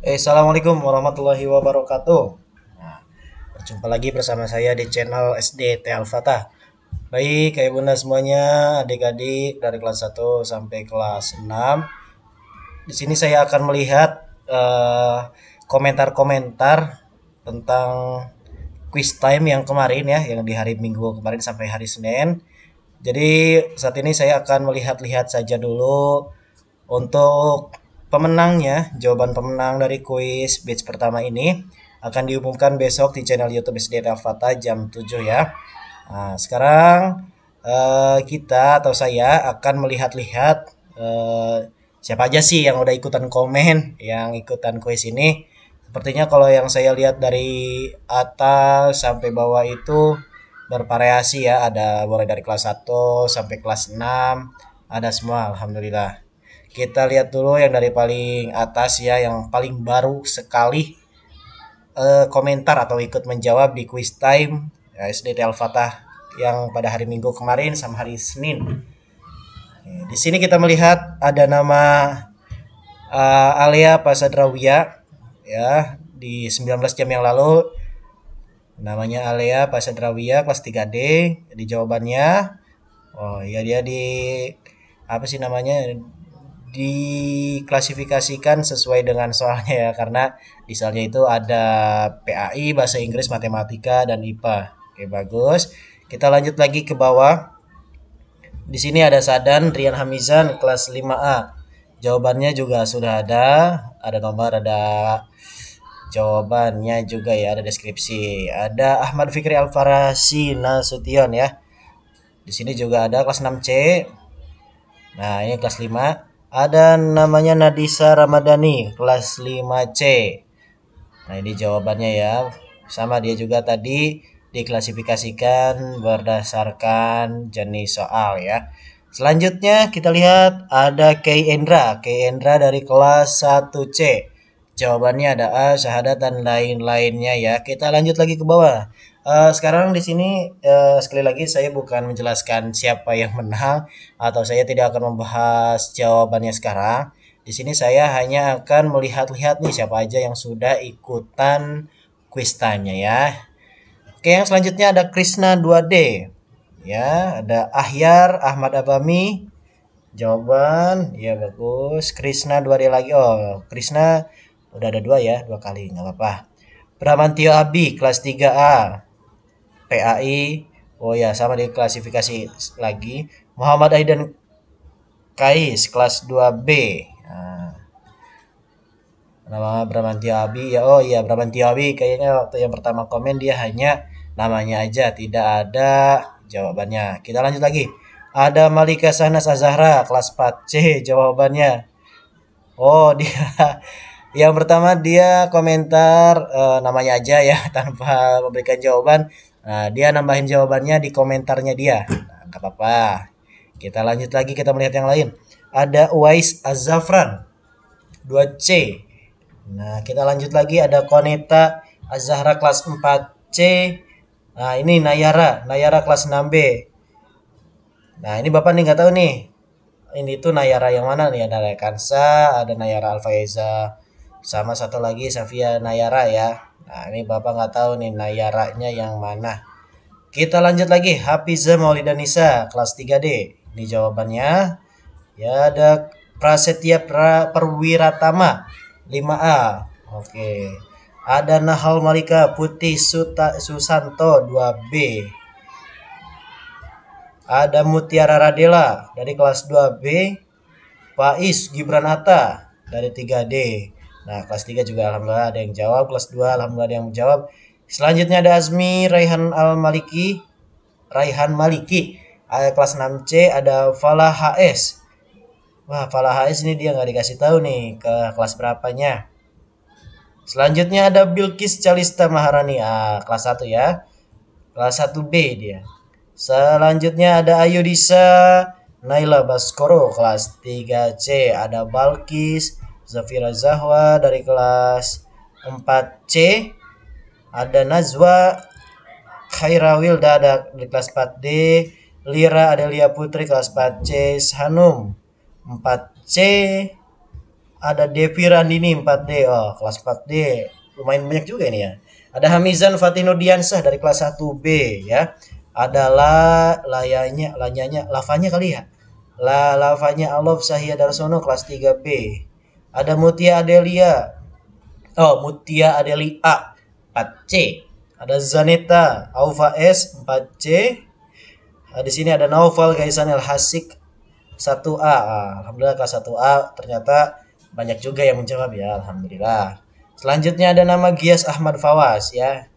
Eh, Assalamualaikum warahmatullahi wabarakatuh. Nah, berjumpa lagi bersama saya di channel SDT al Baik, kayak bunda semuanya, adik-adik dari kelas 1 sampai kelas 6. Di sini saya akan melihat eh, komentar-komentar uh, tentang quiz time yang kemarin ya, yang di hari Minggu kemarin sampai hari Senin. Jadi saat ini saya akan melihat-lihat saja dulu untuk Pemenangnya, jawaban pemenang dari kuis batch pertama ini akan diumumkan besok di channel YouTube SD Rafata jam 7 ya. Nah, sekarang uh, kita atau saya akan melihat-lihat uh, siapa aja sih yang udah ikutan komen, yang ikutan kuis ini. Sepertinya kalau yang saya lihat dari atas sampai bawah itu bervariasi ya, ada mulai dari kelas 1 sampai kelas 6, ada semua alhamdulillah. Kita lihat dulu yang dari paling atas ya, yang paling baru sekali eh, komentar atau ikut menjawab di quiz time ya, SDT Al yang pada hari Minggu kemarin sama hari Senin. Di sini kita melihat ada nama uh, eh, Alia Pasadrawia ya di 19 jam yang lalu namanya alia Pasadrawia kelas 3D jadi jawabannya oh iya dia di apa sih namanya diklasifikasikan sesuai dengan soalnya ya karena misalnya itu ada PAI bahasa Inggris matematika dan IPA oke bagus kita lanjut lagi ke bawah di sini ada Sadan Rian Hamizan kelas 5A jawabannya juga sudah ada ada nomor ada jawabannya juga ya ada deskripsi ada Ahmad Fikri Alfarasi Nasution ya di sini juga ada kelas 6C nah ini kelas 5 ada namanya Nadisa Ramadhani kelas 5C. Nah, ini jawabannya ya. Sama dia juga tadi diklasifikasikan berdasarkan jenis soal ya. Selanjutnya kita lihat ada Kei Endra. Kei Endra dari kelas 1C. Jawabannya ada A, syahadat dan lain-lainnya ya. Kita lanjut lagi ke bawah. Uh, sekarang di sini uh, sekali lagi saya bukan menjelaskan siapa yang menang atau saya tidak akan membahas jawabannya sekarang. Di sini saya hanya akan melihat-lihat nih siapa aja yang sudah ikutan quiz tanya ya. Oke, yang selanjutnya ada Krishna 2D. Ya, ada Ahyar, Ahmad Abami. Jawaban, ya bagus. Krishna 2D lagi. Oh, Krishna udah ada dua ya, dua kali, nggak apa-apa. Bramantio Abi, kelas 3A. PAI oh ya sama di klasifikasi lagi Muhammad Aidan Kais kelas 2B nah, nama Bramantio Abi ya oh iya Bramantio Abi kayaknya waktu yang pertama komen dia hanya namanya aja tidak ada jawabannya kita lanjut lagi ada Malika Sanas Azahra kelas 4C jawabannya oh dia yang pertama dia komentar uh, namanya aja ya tanpa memberikan jawaban Nah, dia nambahin jawabannya di komentarnya dia. Nah, gak apa-apa. Kita lanjut lagi kita melihat yang lain. Ada Uwais Azafran 2C. Nah, kita lanjut lagi ada Koneta Azahra kelas 4C. Nah, ini Nayara, Nayara kelas 6B. Nah, ini Bapak nih nggak tahu nih. Ini tuh Nayara yang mana nih? Ada Rekansa, ada Nayara Alfaiza sama satu lagi Safia Nayara ya nah ini bapak nggak tahu nih Nayaranya yang mana kita lanjut lagi Hafiza Nisa kelas 3D ini jawabannya ya ada Prasetya pra, Perwiratama 5A oke ada Nahal Malika Putih Suta, Susanto 2B ada Mutiara Radela dari kelas 2B, Faiz Gibran Atta dari 3D, Nah, kelas 3 juga alhamdulillah ada yang jawab, kelas 2 alhamdulillah ada yang jawab Selanjutnya ada Azmi Raihan Al Maliki, Raihan Maliki. Ada Kelas 6C ada Falah HS. Wah, Falah HS ini dia nggak dikasih tahu nih ke kelas berapanya. Selanjutnya ada Bilkis Calista Maharani, ah, kelas 1 ya. Kelas 1B dia. Selanjutnya ada Ayudisa Naila Baskoro, kelas 3C. Ada Balkis, Zafira Zahwa dari kelas 4C ada Nazwa Khaira Wilda ada kelas 4D Lira Adelia Putri kelas 4C Hanum 4C ada Devi Randini 4D oh kelas 4D lumayan banyak juga ini ya ada Hamizan Fatih Nudiansah dari kelas 1B ya adalah layanya lanyanya lavanya kali ya la lavanya Alof Sahia Darsono kelas 3B ada Mutia Adelia. Oh, Mutia Adelia 4C. Ada Zaneta Alfa S 4C. Nah, di sini ada Novel, Gaisan El Hasik 1A. Alhamdulillah kelas 1A ternyata banyak juga yang menjawab ya, alhamdulillah. Selanjutnya ada nama Gias Ahmad Fawas ya.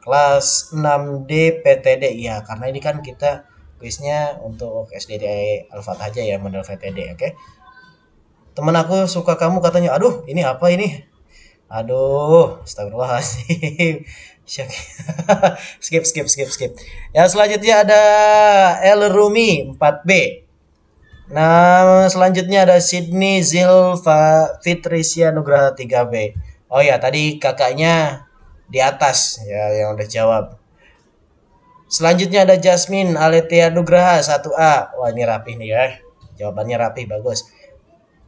Kelas 6D PTD ya, karena ini kan kita kuisnya untuk SDD Alfat aja ya model VTD oke. Okay? teman aku suka kamu katanya aduh ini apa ini aduh astagfirullahaladzim skip skip skip skip ya selanjutnya ada El Rumi 4B nah selanjutnya ada Sydney Zilva Fitricia Nugraha 3B oh ya tadi kakaknya di atas ya yang udah jawab selanjutnya ada Jasmine Aletia Nugraha 1A wah ini rapih nih ya jawabannya rapih bagus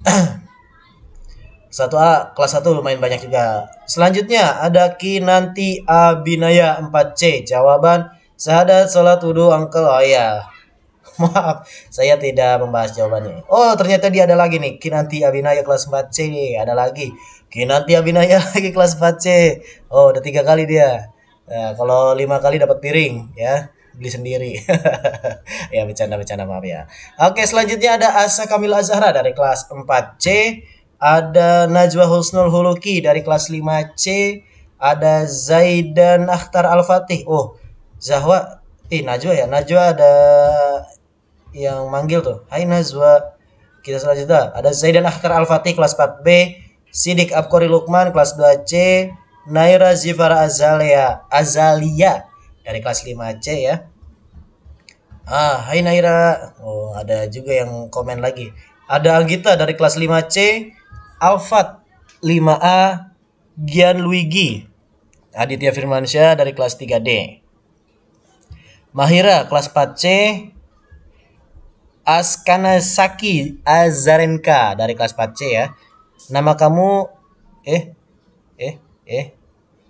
satu a kelas 1 lumayan banyak juga. Selanjutnya ada Kinanti Abinaya 4C. Jawaban syahadat sholat wudu angkel. Oh ya. Maaf, saya tidak membahas jawabannya. Oh, ternyata dia ada lagi nih. Kinanti Abinaya kelas 4C nih, ada lagi. Kinanti Abinaya lagi kelas 4C. Oh, udah tiga kali dia. Nah, kalau lima kali dapat piring ya beli sendiri. ya bercanda-bercanda maaf ya. Oke, selanjutnya ada Asa Kamila Zahra dari kelas 4C, ada Najwa Husnul Huluki dari kelas 5C, ada Zaidan Akhtar Al-Fatih. Oh, Zahwa, eh Najwa ya, Najwa ada yang manggil tuh. Hai Najwa. Kita selanjutnya ada Zaidan Akhtar Al-Fatih kelas 4B, Sidik Abkori Lukman kelas 2C, Naira Zifara Azalia, Azalia dari kelas 5C ya. Ah, hai Naira. Oh, ada juga yang komen lagi. Ada Anggita dari kelas 5C, Alfat 5A, Gian Luigi, Aditya Firmansyah dari kelas 3D. Mahira kelas 4C, Askanasaki Azarenka dari kelas 4C ya. Nama kamu eh eh eh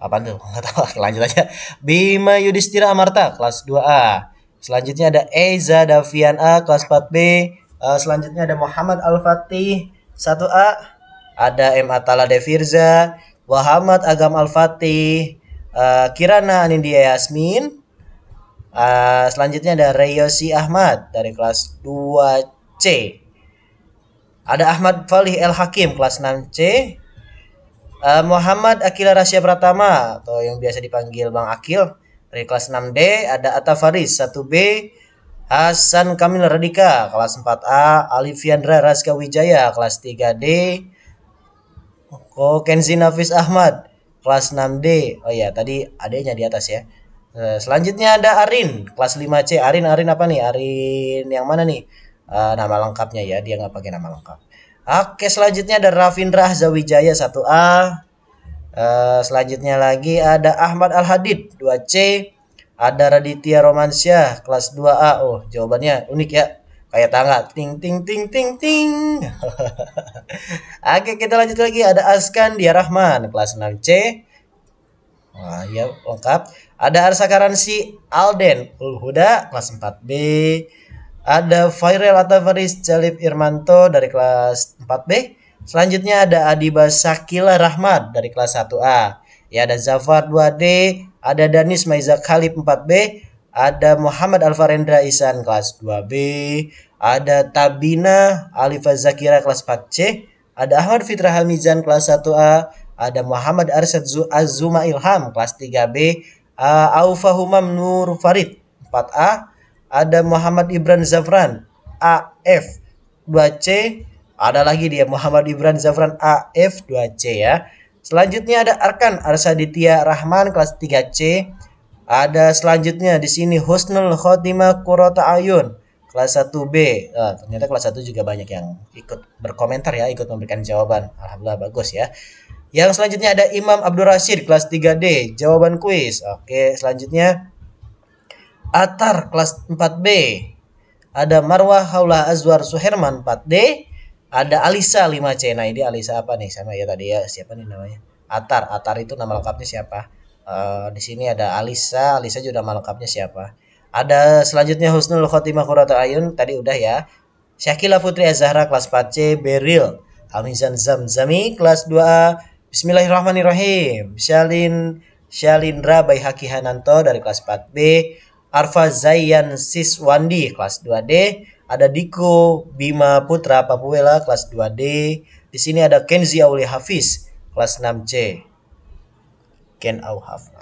apa tuh nggak tahu lanjut aja Bima Yudhistira Amarta kelas 2A selanjutnya ada Eza Davian A kelas 4B eh, selanjutnya ada Muhammad Al Fatih 1A ada M Atala Devirza Muhammad Agam Al Fatih eh, Kirana Anindia Yasmin eh, selanjutnya ada Reyosi Ahmad dari kelas 2C ada Ahmad Falih El Hakim kelas 6C Uh, Muhammad Akil Rasya Pratama atau yang biasa dipanggil Bang Akil dari kelas 6D ada Atta Faris 1B Hasan Kamil Radika kelas 4A Alifiandra Raska Wijaya kelas 3D Ko Kenzi Nafis Ahmad kelas 6D oh ya tadi adanya di atas ya eh, selanjutnya ada Arin kelas 5C Arin Arin apa nih Arin yang mana nih eh, nama lengkapnya ya dia nggak pakai nama lengkap Oke, selanjutnya ada Rafindra Zawijaya 1A. Uh, eh, selanjutnya lagi ada Ahmad Al Hadid 2C, ada Raditya Romansyah kelas 2A. Oh, jawabannya unik ya. Kayak tangga ting ting ting ting ting. Oke, kita lanjut lagi ada Askan Dia Rahman kelas 6C. Wah, ya lengkap. Ada Arsakaransi Alden Ulhuda kelas 4B. Ada Fairel Atavaris Jalib Irmanto dari kelas 4B. Selanjutnya ada Adiba Sakila Rahmat dari kelas 1A. Ya ada Zafar 2D, ada Danis Maiza Khalif 4B, ada Muhammad Alfarendra Isan kelas 2B, ada Tabina Alifa Zakira kelas 4C, ada Ahmad Fitra Hamizan kelas 1A, ada Muhammad Arsyad Azuma Ilham kelas 3B, uh, Aufa Humam Nur Farid 4A, ada Muhammad Ibran Zafran AF 2C ada lagi dia Muhammad Ibran Zafran AF 2C ya selanjutnya ada Arkan Arsaditya Rahman kelas 3C ada selanjutnya di sini Husnul Khotimah Kurota Ayun kelas 1B nah, ternyata kelas 1 juga banyak yang ikut berkomentar ya ikut memberikan jawaban Alhamdulillah bagus ya yang selanjutnya ada Imam Abdul Rashid kelas 3D jawaban kuis oke selanjutnya Atar kelas 4B. Ada Marwah Haula Azwar Suherman 4D. Ada Alisa 5C. Nah ini Alisa apa nih? Sama ya tadi ya. Siapa nih namanya? Atar. Atar itu nama lengkapnya siapa? Uh, di sini ada Alisa. Alisa juga nama lengkapnya siapa? Ada selanjutnya Husnul Khotimah Quratul Ayun. Tadi udah ya. Syakila Putri Azahra kelas 4C. Beril. Hamizan Zamzami kelas 2A. Bismillahirrahmanirrahim. Syalin Syalindra Baihaki Hananto dari kelas 4B. Arfa Zayan Siswandi kelas 2D, ada Diko Bima Putra Papuela kelas 2D. Di sini ada Kenzi Auli Hafiz kelas 6C. Ken Auhaf.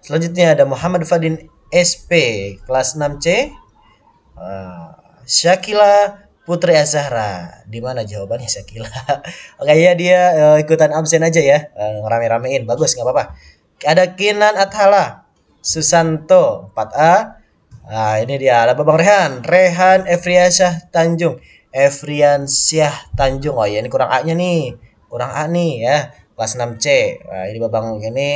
Selanjutnya ada Muhammad Fadin SP kelas 6C. Uh, ah, Syakila Putri Azahra. Di mana jawabannya Syakila? Oke ya dia eh, ikutan absen aja ya. Uh, rame-ramein bagus nggak apa-apa. Ada Kinan Athala Susanto 4A. Nah, ini dia ada Bang Rehan, Rehan Efriansyah Tanjung. Efriansyah Tanjung. Oh ya, ini kurang A-nya nih. Kurang A nih ya. Kelas 6C. Nah, ini bang ini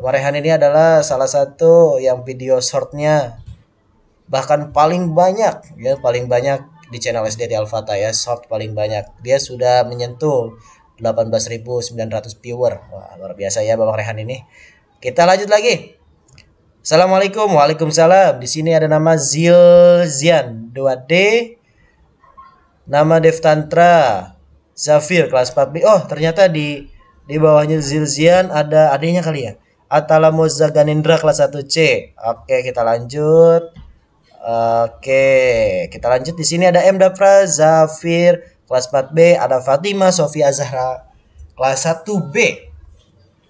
Bang Rehan ini adalah salah satu yang video shortnya bahkan paling banyak ya paling banyak di channel SD di Alfata ya short paling banyak dia sudah menyentuh 18.900 viewer wah luar biasa ya Bang Rehan ini kita lanjut lagi Assalamualaikum, waalaikumsalam. Di sini ada nama Zilzian 2D, nama Dev Tantra, Zafir kelas 4B. Oh, ternyata di di bawahnya Zilzian ada adanya kali ya. Atala Mozaganindra kelas 1C. Oke, kita lanjut. Oke, kita lanjut di sini ada M Dapra, Zafir kelas 4B, ada Fatima, Sofia Zahra kelas 1B.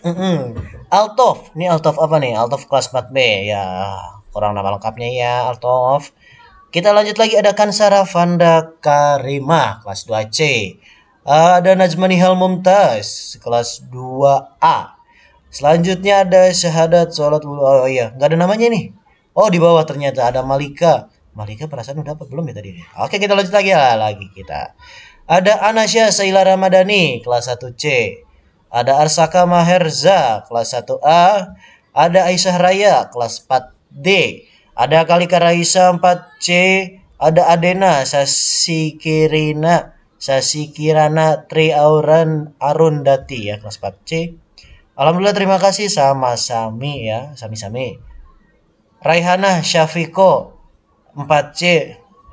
Mm hmm Altov, ini Altov apa nih? Altof kelas 4B ya, kurang nama lengkapnya ya Altof. Kita lanjut lagi ada Kansara Vanda Karima kelas 2C. Ada Najmani Hal Mumtaz kelas 2A. Selanjutnya ada Syahadat Salat Oh iya, nggak ada namanya nih. Oh di bawah ternyata ada Malika. Malika perasaan udah dapat belum ya tadi? Oke kita lanjut lagi ya lagi kita. Ada Anasya Saila Ramadhani kelas 1C. Ada Arsaka Maherza kelas 1A, ada Aisyah Raya kelas 4D, ada Kalika Raisa 4C, ada Adena Sasikirina Sasikirana Tri Auran Arundati ya kelas 4C. Alhamdulillah terima kasih sama Sami ya, Sami-sami. Raihana Syafiko 4C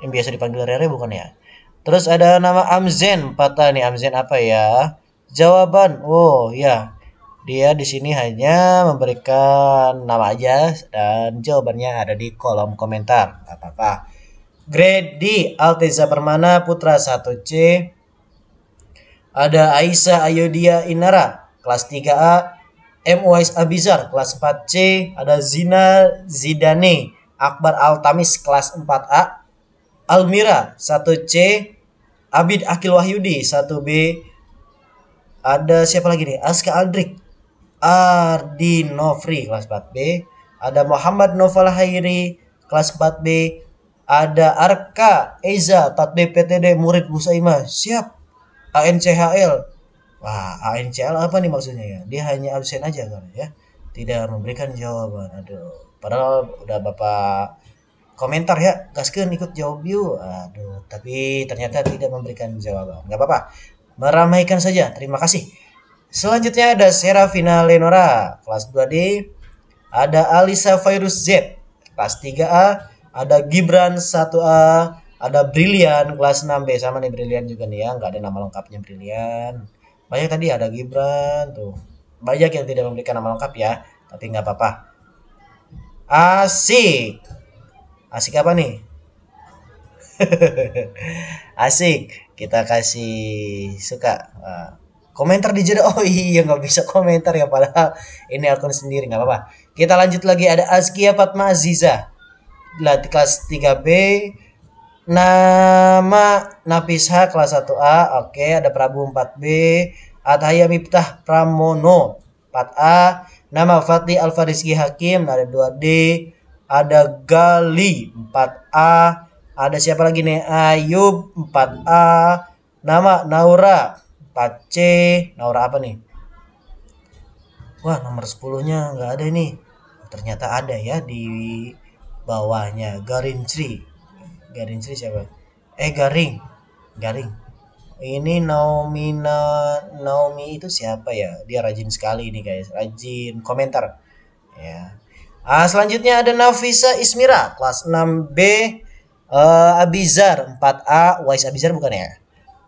yang biasa dipanggil Rere bukan ya? Terus ada nama Amzen, patah nih Amzen apa ya? Jawaban, oh ya, dia di sini hanya memberikan nama aja dan jawabannya ada di kolom komentar. Gak apa-apa. Grade D, Altiza Permana Putra 1C. Ada Aisyah Ayodhya Inara, kelas 3A. MUIS Abizar, kelas 4C. Ada Zina Zidane, Akbar Altamis, kelas 4A. Almira, 1C. Abid Akil Wahyudi, 1B ada siapa lagi nih Aska Aldrik Ardi Novri kelas 4B ada Muhammad Noval Hairi kelas 4B ada Arka Eza 4B PTD murid Musaima siap ANCHL wah ANCHL apa nih maksudnya ya dia hanya absen aja kan ya tidak memberikan jawaban aduh padahal udah bapak komentar ya gaskeun ikut jawab yuk aduh tapi ternyata tidak memberikan jawaban nggak apa-apa meramaikan saja. Terima kasih. Selanjutnya ada Serafina Lenora, kelas 2D. Ada Alisa Virus Z, kelas 3A. Ada Gibran 1A. Ada Brilian, kelas 6B. Sama nih Brilian juga nih ya, nggak ada nama lengkapnya Brilian. Banyak tadi ada Gibran, tuh. Banyak yang tidak memberikan nama lengkap ya, tapi nggak apa-apa. Asik. Asik apa nih? Asik, kita kasih suka. Uh, komentar di jeda. Oh iya nggak bisa komentar ya padahal ini akun sendiri nggak apa-apa. Kita lanjut lagi ada Azkia Fatma Aziza. lati kelas 3B Nama Napisha kelas 1A, oke, okay. ada Prabu 4B, Athaya Miftah Pramono 4A, nama Fatih Alfa Hakim ada 2D, ada Gali 4A, ada siapa lagi nih? Ayub 4A. Nama Naura 4C. Naura apa nih? Wah, nomor 10-nya nggak ada nih. Ternyata ada ya di bawahnya Garin Sri. Garin Sri siapa? Eh Garing. Garing. Ini Naomi Na, Naomi itu siapa ya? Dia rajin sekali ini guys, rajin komentar. Ya. Ah, selanjutnya ada Nafisa Ismira kelas 6B uh, Abizar 4A Wise Abizar bukan ya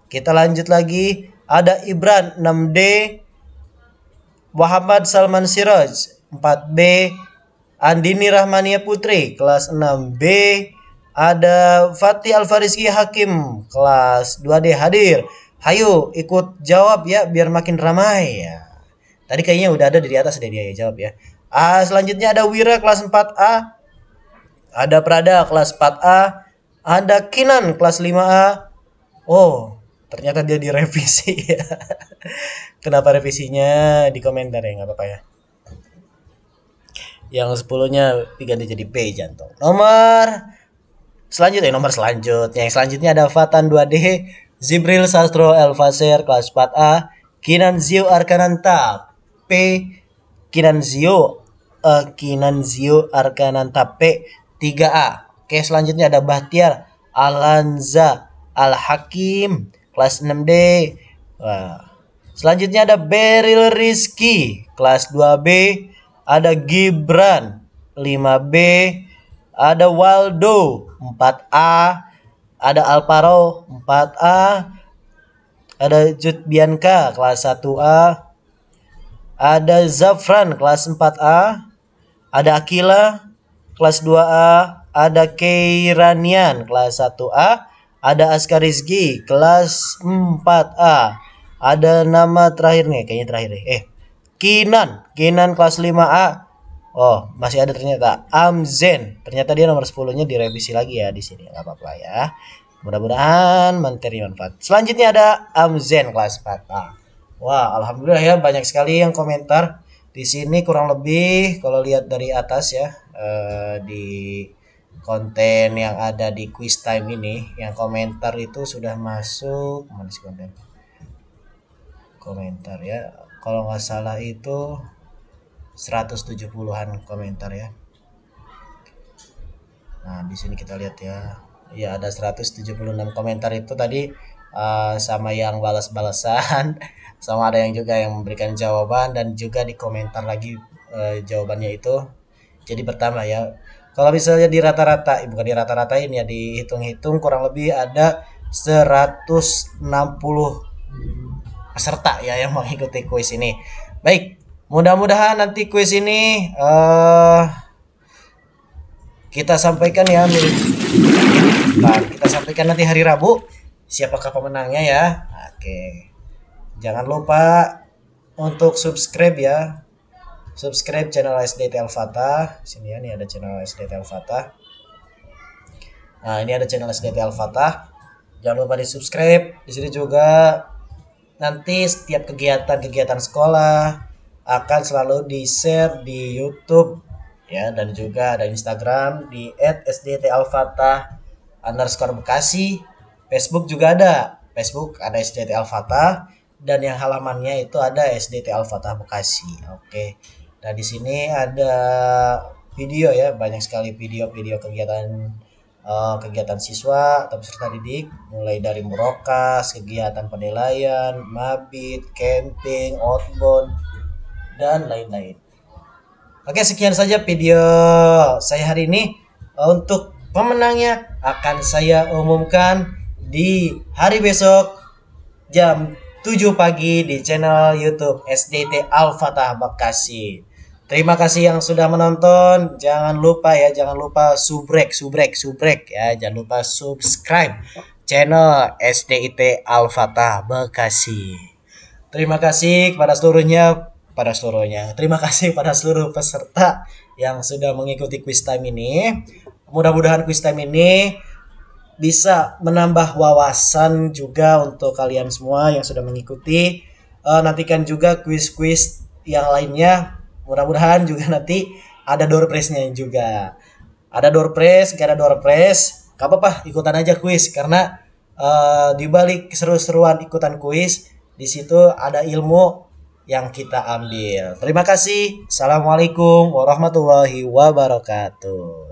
kita lanjut lagi ada Ibran 6D Muhammad Salman Siraj 4B Andini Rahmania Putri kelas 6B ada Fatih Alfarizki Hakim kelas 2D hadir. hayu ikut jawab ya biar makin ramai ya. Tadi kayaknya udah ada di atas deh dia ya jawab ya. Ah, selanjutnya ada Wira kelas 4A. Ada Prada kelas 4A. Ada Kinan kelas 5A. Oh, ternyata dia direvisi Kenapa revisinya di komentar ya nggak apa-apa ya. Yang sepuluhnya diganti jadi B jantung. Nomor selanjutnya eh, nomor selanjutnya yang selanjutnya ada Fatan 2D Zibril Sastro Elfaser kelas 4A Kinan Zio Arkananta P Kinan Zio uh, Kinan Zio Arkananta P 3A Oke, selanjutnya ada Bahtiar Alanza Al-Hakim kelas 6D. Wah. Selanjutnya ada Beril Rizki kelas 2B, ada Gibran 5B, ada Waldo 4A, ada Alparo 4A, ada Jud Bianca kelas 1A, ada Zafran kelas 4A, ada Akila kelas 2A, ada Keiranian kelas 1A, ada Askarizki kelas 4A, ada nama terakhir nih, kayaknya terakhir nih. Eh, Kinan, Kinan kelas 5A. Oh, masih ada ternyata Amzen. Ternyata dia nomor 10-nya direvisi lagi ya di sini. Enggak apa-apa ya. Mudah-mudahan materi manfaat. Selanjutnya ada Amzen kelas 4A. Wah, alhamdulillah ya banyak sekali yang komentar di sini kurang lebih kalau lihat dari atas ya eh, di konten yang ada di quiz time ini yang komentar itu sudah masuk mana sih konten komentar ya kalau nggak salah itu 170-an komentar ya nah di sini kita lihat ya ya ada 176 komentar itu tadi uh, sama yang balas-balasan sama ada yang juga yang memberikan jawaban dan juga di komentar lagi uh, jawabannya itu jadi pertama ya kalau misalnya di rata-rata, eh, bukan di rata-ratain ya, dihitung-hitung kurang lebih ada 160 peserta ya yang mengikuti kuis ini. Baik, mudah-mudahan nanti kuis ini uh, kita sampaikan ya, nah, kita sampaikan nanti hari Rabu siapakah pemenangnya ya. Oke, jangan lupa untuk subscribe ya subscribe channel SDT alfata Sini ya, nih ada channel SDT alfata Nah, ini ada channel SDT alfata Jangan lupa di-subscribe. Di sini juga nanti setiap kegiatan-kegiatan sekolah akan selalu di-share di YouTube ya dan juga ada Instagram di @sdtalfata underscore Bekasi Facebook juga ada Facebook ada SDT alfata dan yang halamannya itu ada SDT alfata Bekasi oke okay. Nah, di sini ada video ya, banyak sekali video-video kegiatan uh, kegiatan siswa atau peserta didik, mulai dari murokas, kegiatan penilaian, mabit, camping, outbound, dan lain-lain. Oke, sekian saja video saya hari ini. Untuk pemenangnya akan saya umumkan di hari besok jam 7 pagi di channel YouTube SDT Alfatah Bekasi. Terima kasih yang sudah menonton. Jangan lupa ya, jangan lupa subrek, subrek, subrek ya. Jangan lupa subscribe channel SDIT Alfata Bekasi. Terima kasih kepada seluruhnya, pada seluruhnya. Terima kasih pada seluruh peserta yang sudah mengikuti quiz time ini. Mudah-mudahan quiz time ini bisa menambah wawasan juga untuk kalian semua yang sudah mengikuti. Eh, nantikan juga quiz-quiz yang lainnya mudah-mudahan juga nanti ada door prize-nya juga ada door prize gak ada door prize gak apa-apa ikutan aja kuis karena uh, di balik seru seruan ikutan kuis di situ ada ilmu yang kita ambil terima kasih assalamualaikum warahmatullahi wabarakatuh